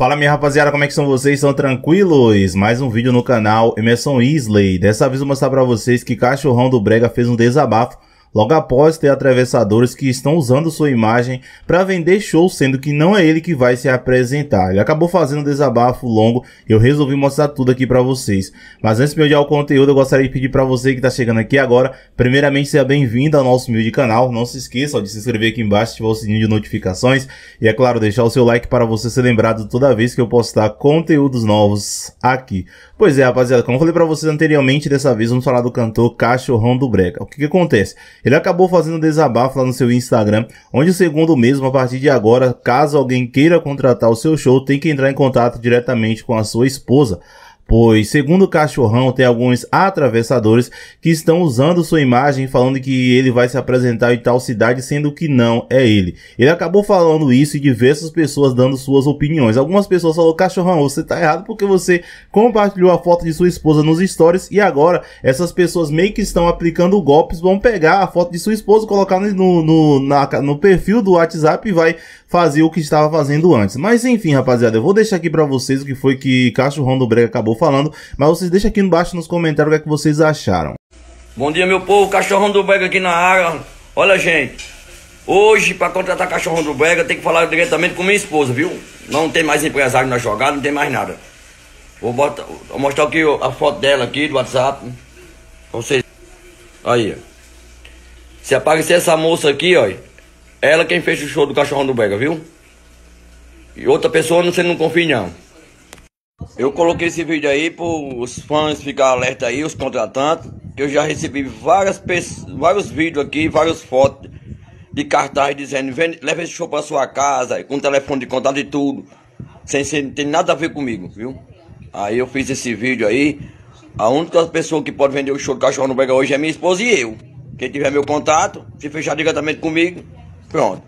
Fala minha rapaziada, como é que são vocês? São tranquilos? Mais um vídeo no canal Emerson Isley. Dessa vez eu vou mostrar pra vocês que Cachorrão do Brega fez um desabafo logo após ter atravessadores que estão usando sua imagem para vender show, sendo que não é ele que vai se apresentar. Ele acabou fazendo um desabafo longo, e eu resolvi mostrar tudo aqui para vocês. Mas antes de eu o conteúdo, eu gostaria de pedir para você que está chegando aqui agora, primeiramente seja bem-vindo ao nosso humilde canal. Não se esqueça de se inscrever aqui embaixo, ativar o sininho de notificações e, é claro, deixar o seu like para você ser lembrado toda vez que eu postar conteúdos novos aqui. Pois é, rapaziada, como eu falei para vocês anteriormente, dessa vez vamos falar do cantor Cachorrão do Breca. O que, que acontece? Ele acabou fazendo um desabafo lá no seu Instagram, onde segundo mesmo, a partir de agora, caso alguém queira contratar o seu show, tem que entrar em contato diretamente com a sua esposa pois, segundo o Cachorrão, tem alguns atravessadores que estão usando sua imagem falando que ele vai se apresentar em tal cidade, sendo que não é ele. Ele acabou falando isso e diversas pessoas dando suas opiniões. Algumas pessoas falaram, Cachorrão, você tá errado porque você compartilhou a foto de sua esposa nos stories e agora essas pessoas meio que estão aplicando golpes, vão pegar a foto de sua esposa, colocar no, no, na, no perfil do WhatsApp e vai fazer o que estava fazendo antes. Mas enfim, rapaziada, eu vou deixar aqui para vocês o que foi que Cachorrão do Brega acabou falando, mas vocês deixem aqui embaixo nos comentários o que, é que vocês acharam. Bom dia, meu povo, cachorrão do Brega aqui na área. Olha, gente, hoje para contratar cachorrão do Brega tem que falar diretamente com minha esposa, viu? Não tem mais empresário na jogada, não tem mais nada. Vou, botar, vou mostrar aqui a foto dela aqui do WhatsApp. Vocês. Aí, Se aparecer essa moça aqui, ó, ela quem fez o show do cachorrão do Brega, viu? E outra pessoa você não confia não. Eu coloquei esse vídeo aí para os fãs ficar alerta aí, os contratantes, que eu já recebi várias vários vídeos aqui, várias fotos de cartaz dizendo, Vem, leva esse show para sua casa, com telefone de contato e tudo, sem, sem ter nada a ver comigo, viu? Aí eu fiz esse vídeo aí, a única pessoa que pode vender o show do cachorro no Brega hoje é minha esposa e eu. Quem tiver meu contato, se fechar diretamente comigo, pronto.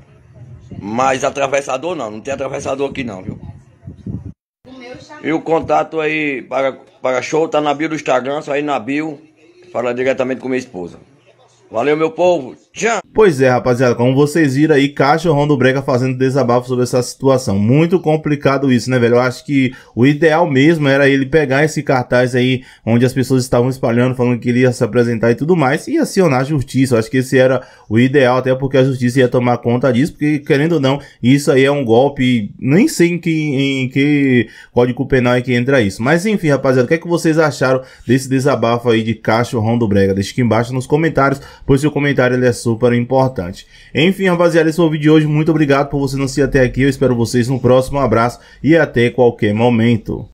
Mas atravessador não, não tem atravessador aqui não, viu? E o contato aí para, para show tá na bio do Instagram, só aí na bio. Fala diretamente com minha esposa. Valeu, meu povo. Tchau. Pois é, rapaziada, como vocês viram aí, Cachorrão do Brega fazendo desabafo sobre essa situação. Muito complicado isso, né, velho? Eu acho que o ideal mesmo era ele pegar esse cartaz aí, onde as pessoas estavam espalhando, falando que ele ia se apresentar e tudo mais, e acionar a justiça. Eu acho que esse era o ideal, até porque a justiça ia tomar conta disso, porque, querendo ou não, isso aí é um golpe. Nem sei em que, em que código penal é que entra isso. Mas enfim, rapaziada, o que é que vocês acharam desse desabafo aí de Cachorrão do Brega? Deixa aqui embaixo nos comentários pois seu comentário ele é super importante. Enfim, rapaziada, esse foi o vídeo de hoje. Muito obrigado por você não ser até aqui. Eu espero vocês no próximo. Um abraço e até qualquer momento.